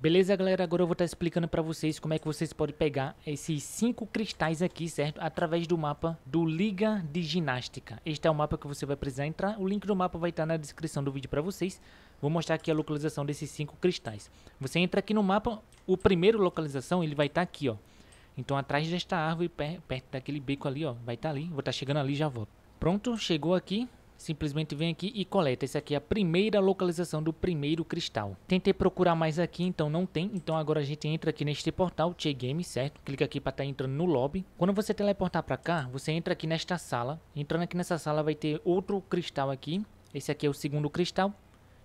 Beleza, galera? Agora eu vou estar tá explicando para vocês como é que vocês podem pegar esses cinco cristais aqui, certo? Através do mapa do Liga de Ginástica. Este é o mapa que você vai precisar entrar. O link do mapa vai estar tá na descrição do vídeo para vocês. Vou mostrar aqui a localização desses cinco cristais. Você entra aqui no mapa, o primeiro localização ele vai estar tá aqui, ó. Então atrás desta árvore, perto daquele beco ali, ó, vai estar ali. Vou estar chegando ali e já volto. Pronto, chegou aqui simplesmente vem aqui e coleta. Essa aqui é a primeira localização do primeiro cristal. Tentei procurar mais aqui, então não tem. Então agora a gente entra aqui neste portal, Che Game, certo? Clica aqui para estar tá entrando no lobby. Quando você teleportar para cá, você entra aqui nesta sala. Entrando aqui nessa sala vai ter outro cristal aqui. Esse aqui é o segundo cristal.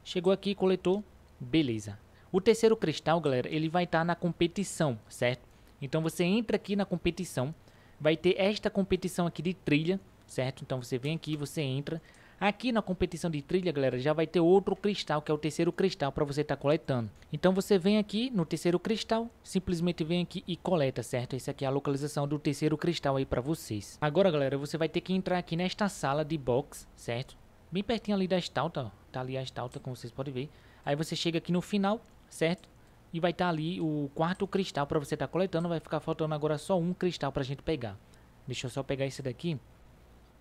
Chegou aqui, coletou. Beleza. O terceiro cristal, galera, ele vai estar tá na competição, certo? Então você entra aqui na competição. Vai ter esta competição aqui de trilha, certo? Então você vem aqui, você entra. Aqui na competição de trilha, galera, já vai ter outro cristal, que é o terceiro cristal para você estar tá coletando. Então você vem aqui no terceiro cristal, simplesmente vem aqui e coleta, certo? Essa aqui é a localização do terceiro cristal aí para vocês. Agora, galera, você vai ter que entrar aqui nesta sala de box, certo? Bem pertinho ali da estalta, ó. Tá ali a estalta, como vocês podem ver. Aí você chega aqui no final, certo? E vai estar tá ali o quarto cristal para você estar tá coletando. Vai ficar faltando agora só um cristal para a gente pegar. Deixa eu só pegar esse daqui.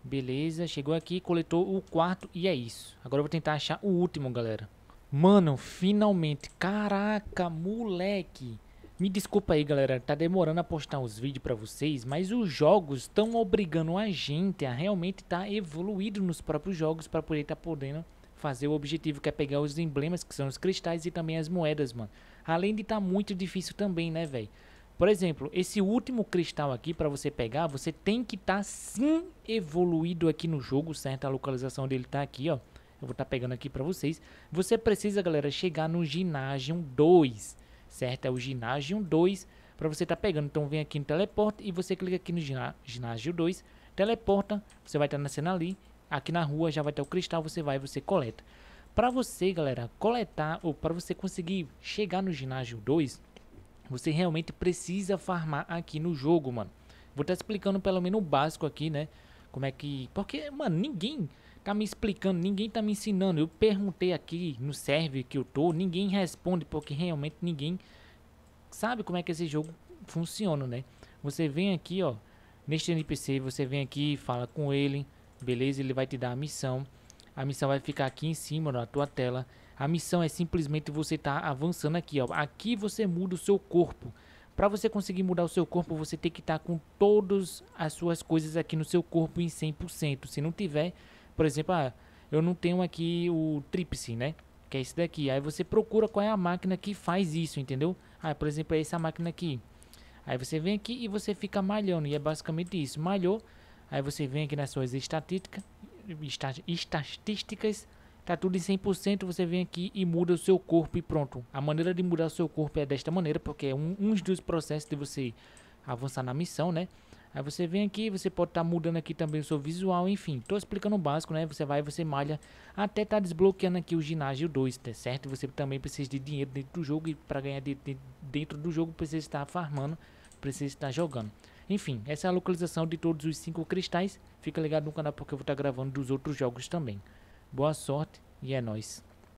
Beleza, chegou aqui, coletou o quarto e é isso. Agora eu vou tentar achar o último, galera. Mano, finalmente. Caraca, moleque. Me desculpa aí, galera, tá demorando a postar os vídeos pra vocês, mas os jogos estão obrigando a gente a realmente estar tá evoluído nos próprios jogos pra poder estar tá podendo fazer o objetivo que é pegar os emblemas, que são os cristais e também as moedas, mano. Além de estar tá muito difícil também, né, velho? Por exemplo, esse último cristal aqui para você pegar, você tem que estar tá, sim evoluído aqui no jogo, certo? A localização dele tá aqui, ó. Eu vou estar tá pegando aqui para vocês. Você precisa, galera, chegar no ginásio 2, certo? É o ginásio 2 para você estar tá pegando. Então vem aqui no teleporte e você clica aqui no ginásio 2, teleporta, você vai estar tá na cena ali. Aqui na rua já vai ter o cristal, você vai e você coleta. Para você, galera, coletar ou para você conseguir chegar no ginásio 2, você realmente precisa farmar aqui no jogo, mano. Vou estar tá explicando pelo menos o básico aqui, né? Como é que... Porque, mano, ninguém tá me explicando, ninguém tá me ensinando. Eu perguntei aqui no server que eu tô, ninguém responde, porque realmente ninguém sabe como é que esse jogo funciona, né? Você vem aqui, ó, neste NPC, você vem aqui, fala com ele, beleza? Ele vai te dar a missão. A missão vai ficar aqui em cima na tua tela. A missão é simplesmente você estar tá avançando aqui, ó. Aqui você muda o seu corpo. Para você conseguir mudar o seu corpo, você tem que estar tá com todas as suas coisas aqui no seu corpo em 100%. Se não tiver, por exemplo, ah, eu não tenho aqui o tríplice, né? Que é esse daqui. Aí você procura qual é a máquina que faz isso, entendeu? Ah, por exemplo, é essa máquina aqui. Aí você vem aqui e você fica malhando. E é basicamente isso. Malhou. Aí você vem aqui nas suas estatísticas estatísticas, tá tudo em 100%, você vem aqui e muda o seu corpo e pronto. A maneira de mudar o seu corpo é desta maneira, porque é um, um dos processos de você avançar na missão, né? Aí você vem aqui, você pode estar tá mudando aqui também o seu visual, enfim. Tô explicando o básico, né? Você vai, você malha, até tá desbloqueando aqui o ginásio 2, tá certo? Você também precisa de dinheiro dentro do jogo e para ganhar de, de, dentro do jogo precisa estar farmando, precisa estar jogando. Enfim, essa é a localização de todos os cinco cristais. Fica ligado no canal porque eu vou estar gravando dos outros jogos também. Boa sorte e é nóis.